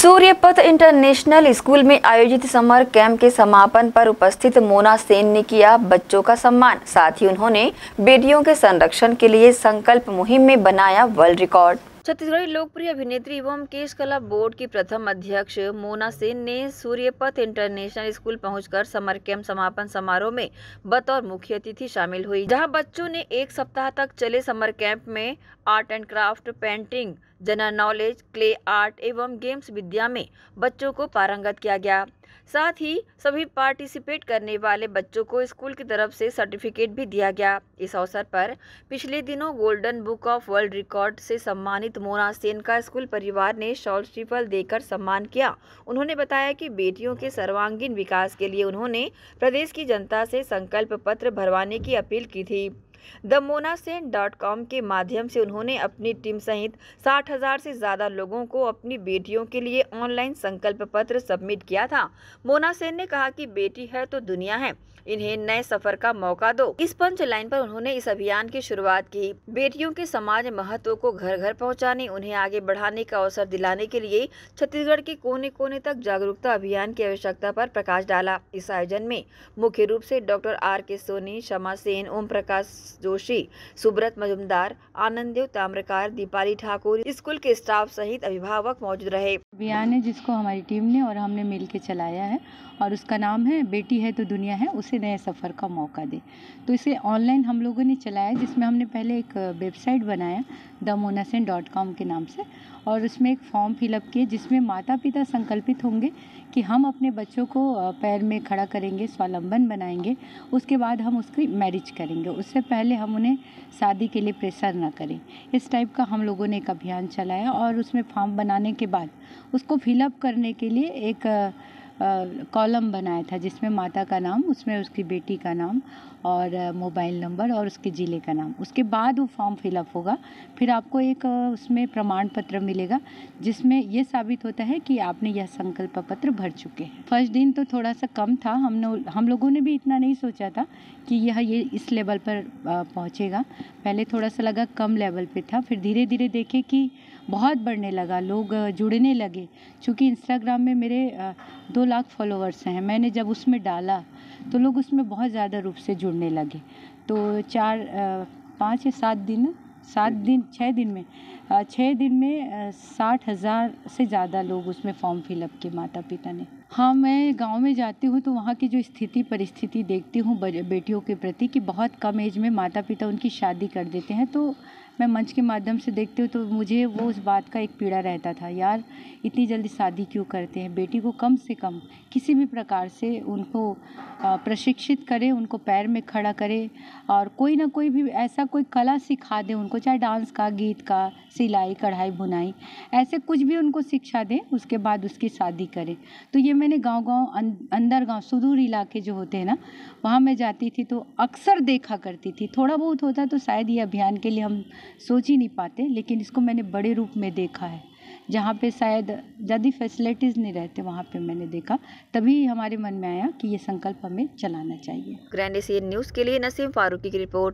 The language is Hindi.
सूर्यपथ इंटरनेशनल स्कूल में आयोजित समर कैंप के समापन पर उपस्थित मोना सेन ने किया बच्चों का सम्मान साथ ही उन्होंने बेटियों के संरक्षण के लिए संकल्प मुहिम में बनाया वर्ल्ड रिकॉर्ड छत्तीसगढ़ी लोकप्रिय अभिनेत्री एवं केश कला बोर्ड की प्रथम अध्यक्ष मोना सेन ने सूर्यपथ इंटरनेशनल स्कूल पहुंचकर समर कैंप समापन समारोह में बतौर मुख्य अतिथि शामिल हुई जहां बच्चों ने एक सप्ताह तक चले समर कैंप में art and craft painting general knowledge clay art एवं गेम्स विद्या में बच्चों को पारंगत किया गया साथ ही सभी पार्टिसिपेट करने वाले बच्चों को स्कूल की तरफ से सर्टिफिकेट भी दिया गया इस अवसर पर पिछले दिनों golden book of world record से सम्मानित मोना सेन का स्कूल परिवार ने शॉल श्रीफल देकर सम्मान किया उन्होंने बताया कि बेटियों के सर्वांगीण विकास के लिए उन्होंने प्रदेश की जनता से संकल्प पत्र भरवाने की अपील की थी कॉम के माध्यम से उन्होंने अपनी टीम सहित साठ हजार से ज़्यादा लोगों को अपनी बेटियों के लिए ऑनलाइन संकल्प पत्र सबमिट किया था मोना सेन ने कहा कि बेटी है तो दुनिया है इन्हें नए सफर का मौका दो इस पंच लाइन पर उन्होंने इस अभियान की शुरुआत की बेटियों के समाज महत्व को घर घर पहुंचाने, उन्हें आगे बढ़ाने का अवसर दिलाने के लिए छत्तीसगढ़ के कोने कोने तक जागरूकता अभियान की आवश्यकता पर प्रकाश डाला इस आयोजन में मुख्य रूप से doctor R K Soni Shama Sen Om Prakash Joshi Subrata Majumdar Anand Dev Tamrakar Deepali Thakur school के स्टाफ सहित अभिभावक मौजूद रहे अभियान है जिसको हमारी टीम ने और हमने मिल के चलाया है और उसका नाम है बेटी है तो दुनिया है उसे नए सफ़र का मौका दे तो इसे ऑनलाइन हम लोगों ने चलाया जिसमें हमने पहले एक वेबसाइट बनाया द मोनासेन डॉट कॉम के नाम से और उसमें एक फॉर्म फिलअप किए जिसमें माता पिता संकल्पित होंगे कि हम अपने बच्चों को पैर में खड़ा करेंगे स्वावलंबन बनाएंगे उसके बाद हम उसकी मैरिज करेंगे उससे पहले हम उन्हें शादी के लिए प्रेशर ना करें इस टाइप का हम लोगों ने एक अभियान चलाया और उसमें फॉर्म बनाने के बाद उसको फिलअप करने के लिए एक कॉलम बनाया था जिसमें माता का नाम उसमें उसकी बेटी का नाम और मोबाइल नंबर और उसके ज़िले का नाम उसके बाद वो फॉर्म फिलअप होगा फिर आपको एक उसमें प्रमाण पत्र मिलेगा जिसमें ये साबित होता है कि आपने यह संकल्प पत्र भर चुके हैं फर्स्ट दिन तो थोड़ा सा कम था हम हम लोगों ने भी इतना नहीं सोचा था कि यह ये इस लेवल पर पहुँचेगा पहले थोड़ा सा लगा कम लेवल पर था फिर धीरे धीरे देखे कि बहुत बढ़ने लगा लोग जुड़ने लगे चूँकि इंस्टाग्राम में मेरे दो लाख फॉलोवर्स हैं मैंने जब उसमें डाला तो लोग उसमें बहुत ज़्यादा रूप से जुड़ने लगे तो चार पाँच या सात दिन सात दिन छः दिन में छः दिन में साठ हज़ार से ज़्यादा लोग उसमें फॉर्म फिलअप किए माता पिता ने हाँ मैं गांव में जाती हूँ तो वहाँ की जो स्थिति परिस्थिति देखती हूँ बेटियों के प्रति कि बहुत कम एज में माता पिता उनकी शादी कर देते हैं तो मैं मंच के माध्यम से देखती हूँ तो मुझे वो उस बात का एक पीड़ा रहता था यार इतनी जल्दी शादी क्यों करते हैं बेटी को कम से कम किसी भी प्रकार से उनको प्रशिक्षित करें उनको पैर में खड़ा करें और कोई ना कोई भी ऐसा कोई कला सिखा दें उनको चाहे डांस का गीत का सिलाई कढ़ाई बुनाई ऐसे कुछ भी उनको शिक्षा दें उसके बाद उसकी शादी करें तो ये मैंने गाँव गाँव अं, अंदर गाँव सुदूर इलाके जो होते हैं ना वहाँ मैं जाती थी तो अक्सर देखा करती थी थोड़ा बहुत होता तो शायद ये अभियान के लिए हम सोच ही नहीं पाते लेकिन इसको मैंने बड़े रूप में देखा है जहाँ पे शायद ज़्यादा फैसिलिटीज़ नहीं रहते वहाँ पे मैंने देखा तभी हमारे मन में आया कि ये संकल्प हमें चलाना चाहिए ग्रैंड एशियन न्यूज़ के लिए नसीम फारूकी की रिपोर्ट